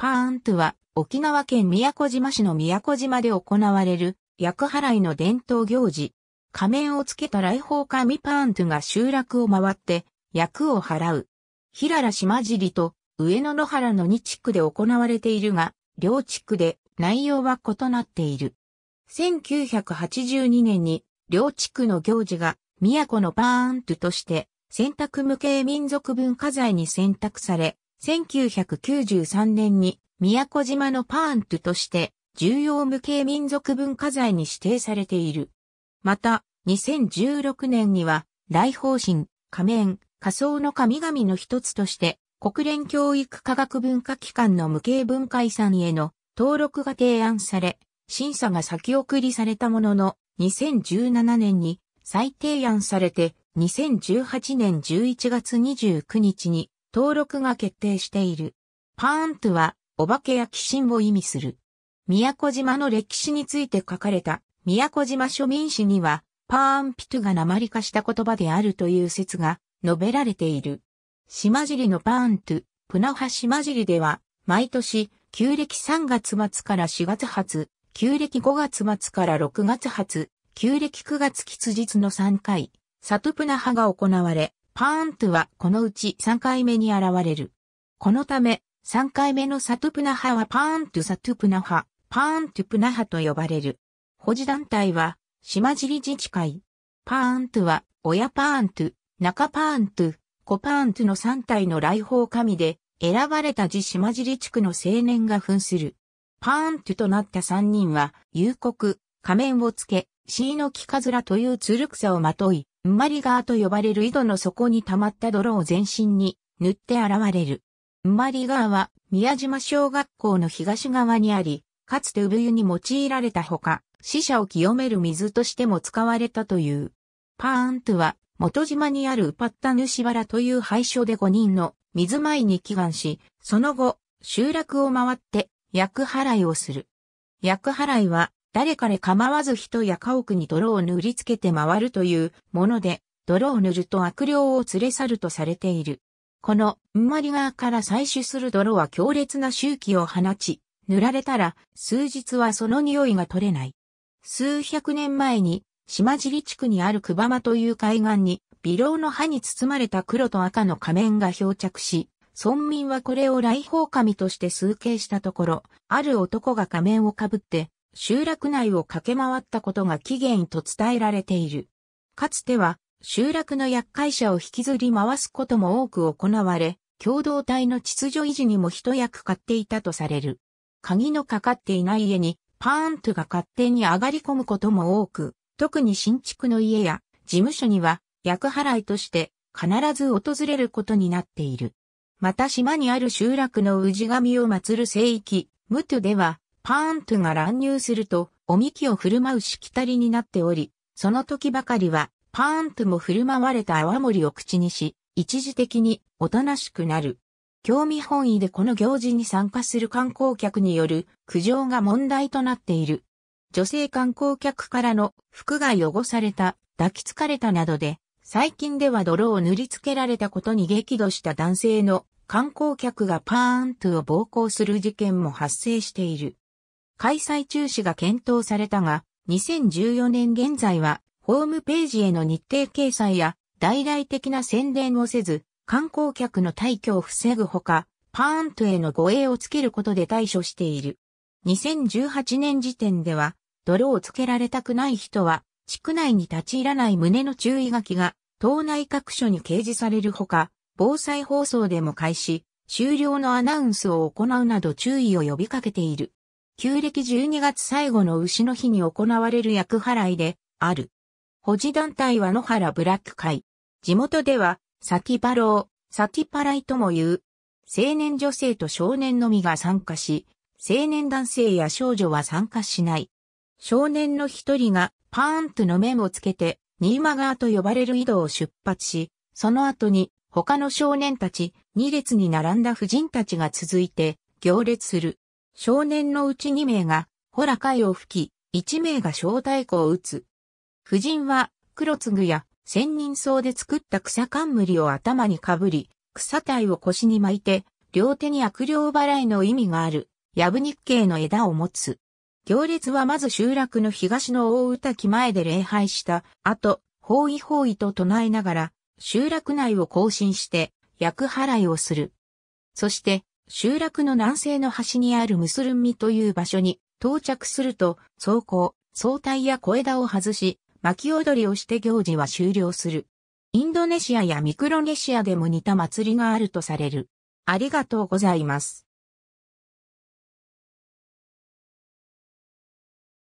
パーントゥは沖縄県宮古島市の宮古島で行われる役払いの伝統行事。仮面をつけた来訪神パーントゥが集落を回って役を払う。平良島尻と上野野原の2地区で行われているが、両地区で内容は異なっている。1982年に両地区の行事が都のパーントゥとして選択無形民族文化財に選択され、1993年に宮古島のパーントゥとして重要無形民族文化財に指定されている。また、2016年には、来訪神、仮面、仮想の神々の一つとして、国連教育科学文化機関の無形文化遺産への登録が提案され、審査が先送りされたものの、2017年に再提案されて、2018年11月29日に登録が決定している。パーントゥは、お化けや鬼神を意味する。宮古島の歴史について書かれた、宮古島庶民史には、パーンピトゥが鉛化した言葉であるという説が述べられている。島尻のパーントゥ、プナハ島尻では、毎年、旧暦3月末から4月初、旧暦5月末から6月初、旧暦9月吉日の3回、サトプナハが行われ、パーントゥはこのうち3回目に現れる。このため、3回目のサトゥプナハはパーントゥサトゥプナハ、パーントゥプナハと呼ばれる。保持団体は、島尻自治会。パーントゥは、親パーントゥ、中パーントゥ、子パーントゥの3体の来訪神で、選ばれた自島尻地区の青年が扮する。パーントゥとなった3人は、幽谷、仮面をつけ、シのノキカズラというつる草をまとい、ンマリガーと呼ばれる井戸の底に溜まった泥を全身に塗って現れる。ンマリガーは宮島小学校の東側にあり、かつて産湯に用いられたほか、死者を清める水としても使われたという。パーントゥは、元島にあるウパッタヌシバラという廃所で5人の水前に祈願し、その後、集落を回って、厄払いをする。厄払いは、誰彼構わず人や家屋に泥を塗りつけて回るというもので、泥を塗ると悪霊を連れ去るとされている。この、んまり側から採取する泥は強烈な周期を放ち、塗られたら数日はその匂いが取れない。数百年前に、島尻地区にある久間という海岸に、微老の歯に包まれた黒と赤の仮面が漂着し、村民はこれを来訪神として崇敬したところ、ある男が仮面をかぶって、集落内を駆け回ったことが起源と伝えられている。かつては、集落の厄介者を引きずり回すことも多く行われ、共同体の秩序維持にも一役買っていたとされる。鍵のかかっていない家に、パーンとが勝手に上がり込むことも多く、特に新築の家や事務所には、役払いとして必ず訪れることになっている。また島にある集落の氏神を祀る聖域、ムトゥでは、パーントゥが乱入すると、おみきを振る舞うしきたりになっており、その時ばかりは、パーントゥも振る舞われた泡盛を口にし、一時的におとなしくなる。興味本位でこの行事に参加する観光客による苦情が問題となっている。女性観光客からの服が汚された、抱きつかれたなどで、最近では泥を塗りつけられたことに激怒した男性の観光客がパーントゥを暴行する事件も発生している。開催中止が検討されたが、2014年現在はホームページへの日程掲載や大々的な宣伝をせず、観光客の退去を防ぐほか、パーントへの護衛をつけることで対処している。2018年時点では、泥をつけられたくない人は、地区内に立ち入らない旨の注意書きが、島内各所に掲示されるほか、防災放送でも開始、終了のアナウンスを行うなど注意を呼びかけている。旧暦12月最後の牛の日に行われる役払いである。保持団体は野原ブラック会。地元では、先ティ先ロー、とも言う。青年女性と少年のみが参加し、青年男性や少女は参加しない。少年の一人がパーンとの面をつけて、新ガーと呼ばれる井戸を出発し、その後に他の少年たち、二列に並んだ婦人たちが続いて行列する。少年のうち2名が、ほら貝を吹き、1名が小太鼓を打つ。夫人は、黒継や、千人草で作った草冠を頭にかぶり、草体を腰に巻いて、両手に悪霊払いの意味がある、ヤブニッの枝を持つ。行列はまず集落の東の大歌木前で礼拝した、後、包囲包囲と唱えながら、集落内を行進して、役払いをする。そして、集落の南西の端にあるムスルンミという場所に到着すると、走行、装体や小枝を外し、巻き踊りをして行事は終了する。インドネシアやミクロネシアでも似た祭りがあるとされる。ありがとうございます。